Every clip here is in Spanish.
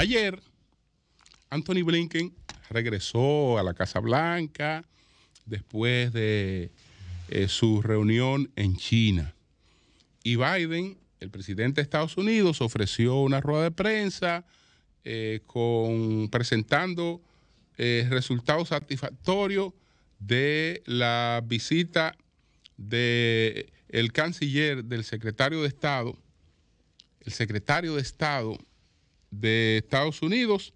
Ayer, Anthony Blinken regresó a la Casa Blanca después de eh, su reunión en China. Y Biden, el presidente de Estados Unidos, ofreció una rueda de prensa eh, con, presentando eh, resultados satisfactorios de la visita del canciller, del secretario de Estado, el secretario de Estado de Estados Unidos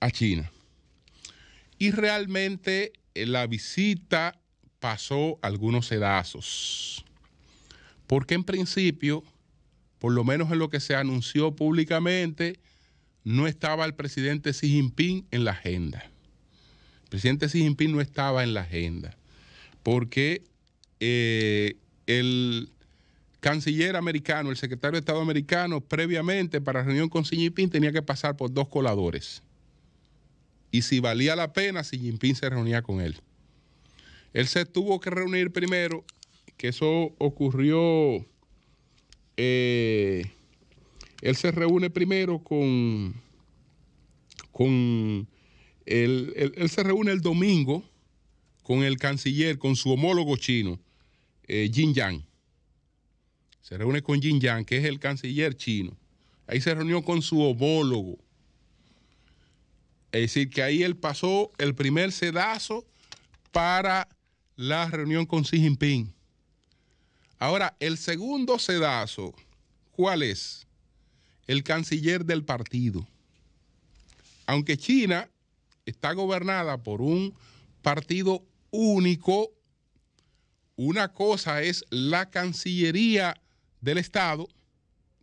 a China. Y realmente eh, la visita pasó algunos sedazos. Porque en principio, por lo menos en lo que se anunció públicamente, no estaba el presidente Xi Jinping en la agenda. El presidente Xi Jinping no estaba en la agenda. Porque eh, el canciller americano, el secretario de Estado americano, previamente para reunión con Xi Jinping tenía que pasar por dos coladores. Y si valía la pena, Xi Jinping se reunía con él. Él se tuvo que reunir primero, que eso ocurrió, eh, él se reúne primero con, con, él, se reúne el domingo con el canciller, con su homólogo chino, eh, Jin Yang se reúne con Jin Yang, que es el canciller chino. Ahí se reunió con su homólogo. Es decir, que ahí él pasó el primer sedazo para la reunión con Xi Jinping. Ahora, el segundo sedazo, ¿cuál es? El canciller del partido. Aunque China está gobernada por un partido único, una cosa es la Cancillería del Estado,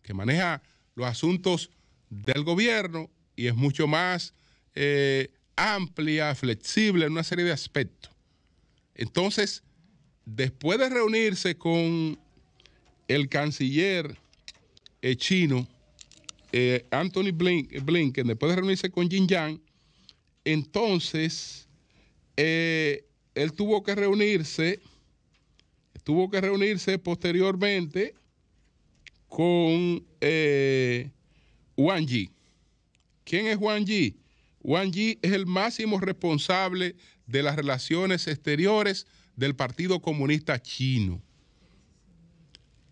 que maneja los asuntos del gobierno y es mucho más eh, amplia, flexible en una serie de aspectos. Entonces, después de reunirse con el canciller eh, chino, eh, Anthony Blinken, después de reunirse con Yang, entonces él tuvo que reunirse, tuvo que reunirse posteriormente con Wang eh, Yi. ¿Quién es Wang Yi? Wang Yi es el máximo responsable de las relaciones exteriores del Partido Comunista Chino.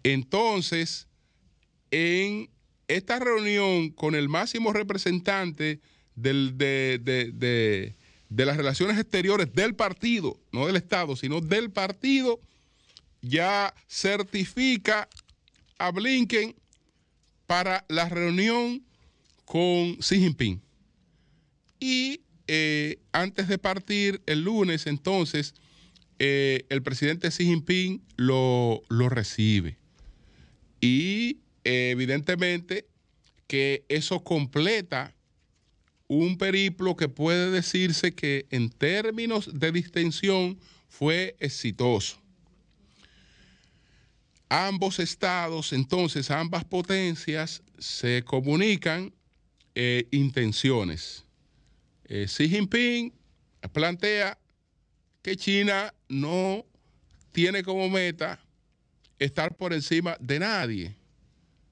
Entonces, en esta reunión con el máximo representante de, las relaciones exteriores del partido, no del Estado, sino del partido, ya certifica a Blinken para la reunión con Xi Jinping. Y eh, antes de partir el lunes, entonces, eh, el presidente Xi Jinping lo, recibe. Y evidentemente que eso completa un periplo que puede decirse que en términos de distensión fue exitoso. Ambos estados, entonces, ambas potencias se comunican eh, intenciones. Eh, Xi Jinping plantea que China no tiene como meta estar por encima de nadie,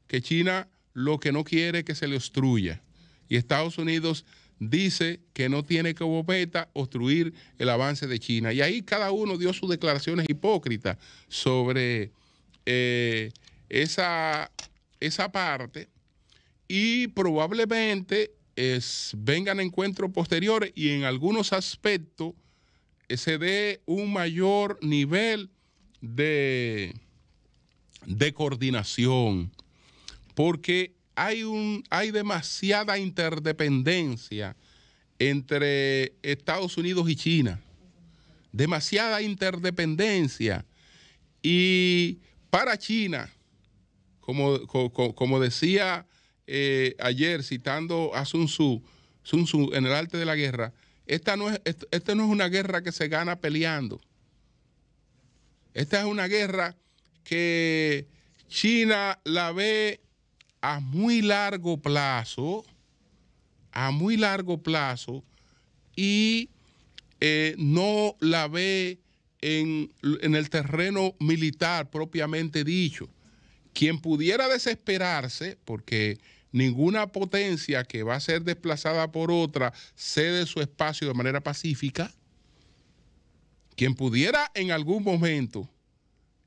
que China lo que no quiere es que se le obstruya. Y Estados Unidos dice que no tiene como meta obstruir el avance de China. Y ahí cada uno dio sus declaraciones hipócritas sobre eh, esa, esa parte y probablemente es, vengan encuentros posteriores y en algunos aspectos eh, se dé un mayor nivel de, de coordinación, porque hay, un, hay demasiada interdependencia entre Estados Unidos y China, demasiada interdependencia y para China, como, decía eh, ayer citando a Sun Tzu, Tzu en el arte de la guerra, esta no, es, esta este no es una guerra que se gana peleando. Esta es una guerra que China la ve a muy largo plazo, a muy largo plazo, y eh, no la ve en, el terreno militar propiamente dicho. Quien pudiera desesperarse, porque ninguna potencia que va a ser desplazada por otra cede su espacio de manera pacífica, quien pudiera en algún momento,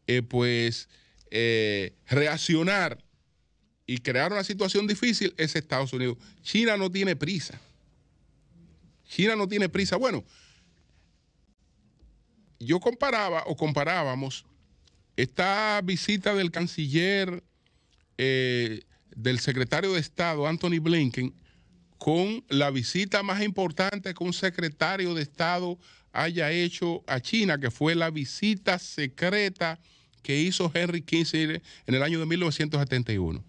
eh, pues, eh, reaccionar y crear una situación difícil es Estados Unidos. China no tiene prisa. China no tiene prisa. Bueno, yo comparaba o comparábamos esta visita del canciller, eh, del secretario de Estado, Anthony Blinken, con la visita más importante que un secretario de Estado haya hecho a China, que fue la visita secreta que hizo Henry Kissinger en el año de 1971.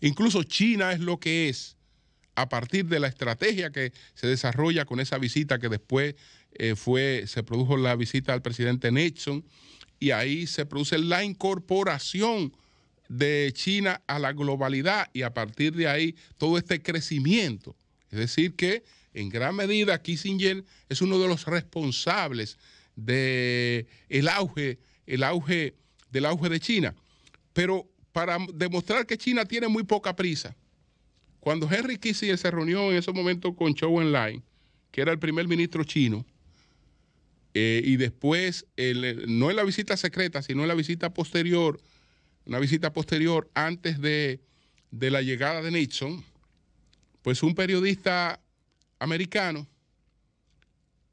Incluso China es lo que es a partir de la estrategia que se desarrolla con esa visita que después eh, fue, se produjo la visita al presidente Nixon y ahí se produce la incorporación de China a la globalidad y a partir de ahí todo este crecimiento. Es decir, que en gran medida Kissinger es uno de los responsables de el auge, el auge, del auge de China. Pero para demostrar que China tiene muy poca prisa, cuando Henry Kissinger se reunió en ese momento con Chou Enlai, que era el primer ministro chino, eh, y después, eh, no en la visita secreta, sino en la visita posterior, una visita posterior antes de, la llegada de Nixon, pues un periodista americano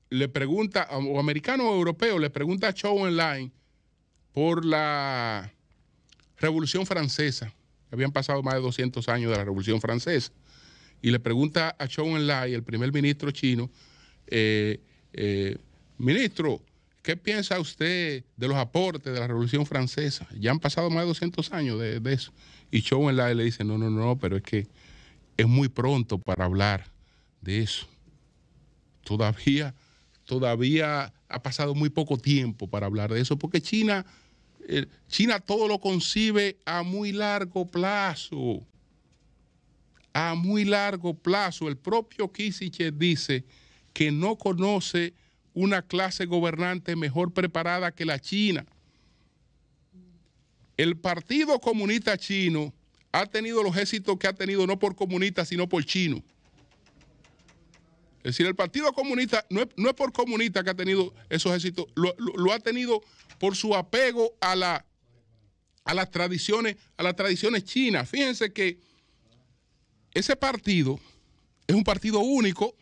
le pregunta, o americano o europeo, le pregunta a Chow Online por la Revolución Francesa. Habían pasado más de 200 años de la Revolución Francesa. Y le pregunta a Chow Enlai, el primer ministro chino, eh, eh Ministro, ¿qué piensa usted de los aportes de la Revolución Francesa? Ya han pasado más de 200 años de, eso. Y Show en la le dice, no, no, no, pero es que es muy pronto para hablar de eso. Todavía, todavía ha pasado muy poco tiempo para hablar de eso, porque China, eh, China todo lo concibe a muy largo plazo. A muy largo plazo. El propio Kissinger dice que no conoce una clase gobernante mejor preparada que la China. El Partido Comunista Chino ha tenido los éxitos que ha tenido no por comunista, sino por chino. Es decir, el Partido Comunista no es, por comunista que ha tenido esos éxitos, lo, ha tenido por su apego a, la, a, las tradiciones, a las tradiciones chinas. Fíjense que ese partido es un partido único,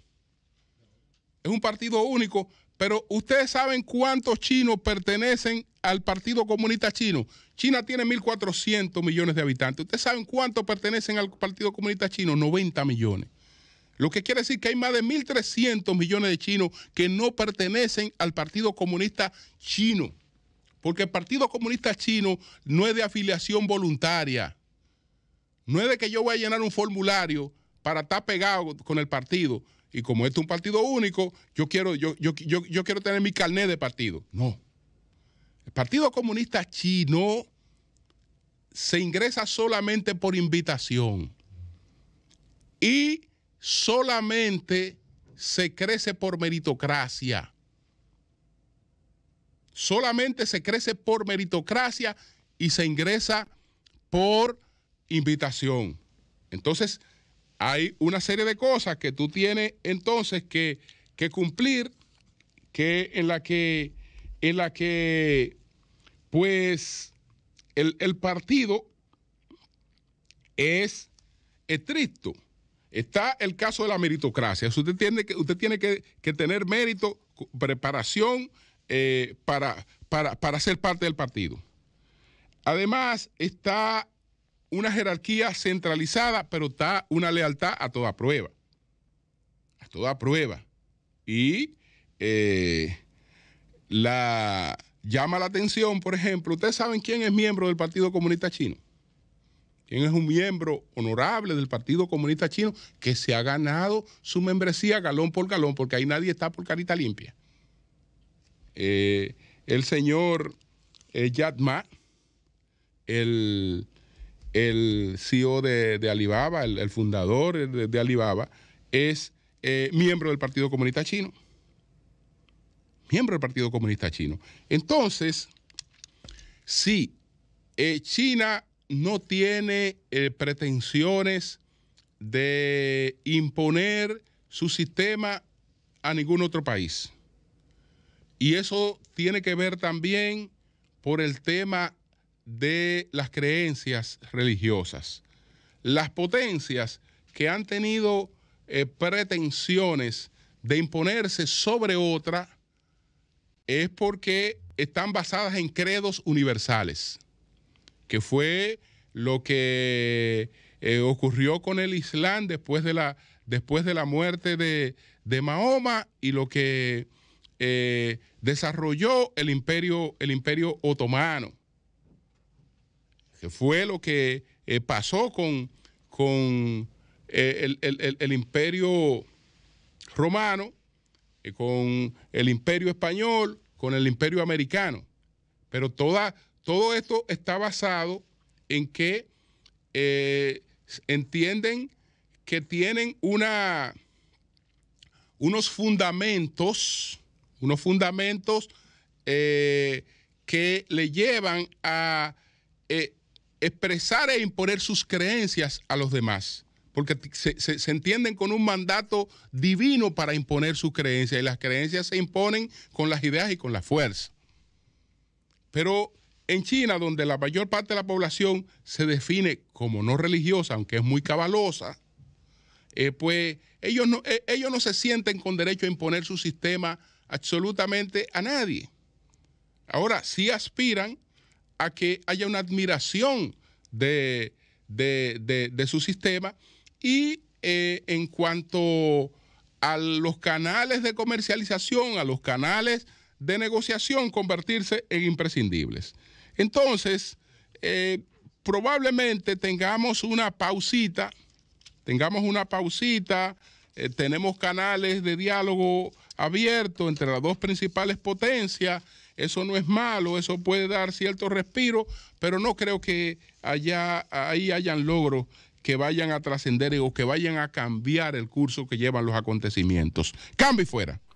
es un partido único pero ustedes saben cuántos chinos pertenecen al Partido Comunista Chino. China tiene 1.400 millones de habitantes. Ustedes saben cuántos pertenecen al Partido Comunista Chino. 90 millones. Lo que quiere decir que hay más de 1.300 millones de chinos que no pertenecen al Partido Comunista Chino. Porque el Partido Comunista Chino no es de afiliación voluntaria. No es de que yo voy a llenar un formulario para estar pegado con el partido y como este es un partido único, yo quiero, yo, yo, quiero tener mi carnet de partido. No. El Partido Comunista Chino se ingresa solamente por invitación y solamente se crece por meritocracia. Solamente se crece por meritocracia y se ingresa por invitación. Entonces, hay una serie de cosas que tú tienes entonces que, cumplir, que en la que, en la que pues el, partido es estricto. Está el caso de la meritocracia. Usted tiene que, usted tiene que, tener mérito, preparación eh, para, para, para ser parte del partido. Además, está una jerarquía centralizada, pero está una lealtad a toda prueba. A toda prueba. Y eh, la, llama la atención, por ejemplo, ustedes saben quién es miembro del Partido Comunista Chino. ¿Quién es un miembro honorable del Partido Comunista Chino que se ha ganado su membresía galón por galón, porque ahí nadie está por carita limpia? Eh, el señor eh, Yatma, el el CEO de, Alibaba, el, fundador de, Alibaba, es eh, miembro del Partido Comunista Chino. Miembro del Partido Comunista Chino. Entonces, sí, eh, China no tiene eh, pretensiones de imponer su sistema a ningún otro país. Y eso tiene que ver también por el tema de las creencias religiosas. Las potencias que han tenido eh, pretensiones de imponerse sobre otra es porque están basadas en credos universales, que fue lo que eh, ocurrió con el Islam después de la, después de la muerte de, Mahoma y lo que eh, desarrolló el imperio, el imperio otomano que fue lo que eh, pasó con, con eh, el, imperio romano, eh, con el imperio español, con el imperio americano. Pero toda, todo esto está basado en que entienden que tienen una, unos fundamentos, unos fundamentos que le llevan a expresar e imponer sus creencias a los demás, porque se, entienden con un mandato divino para imponer sus creencias, y las creencias se imponen con las ideas y con la fuerza. Pero en China, donde la mayor parte de la población se define como no religiosa, aunque es muy cabalosa, eh, pues ellos no, eh, ellos no se sienten con derecho a imponer su sistema absolutamente a nadie. Ahora, sí aspiran a que haya una admiración de, su sistema y eh, en cuanto a los canales de comercialización, a los canales de negociación, convertirse en imprescindibles. Entonces, eh, probablemente tengamos una pausita, tengamos una pausita, eh, tenemos canales de diálogo abierto entre las dos principales potencias eso no es malo, eso puede dar cierto respiro, pero no creo que allá ahí hayan logros que vayan a trascender o que vayan a cambiar el curso que llevan los acontecimientos. Cambio fuera.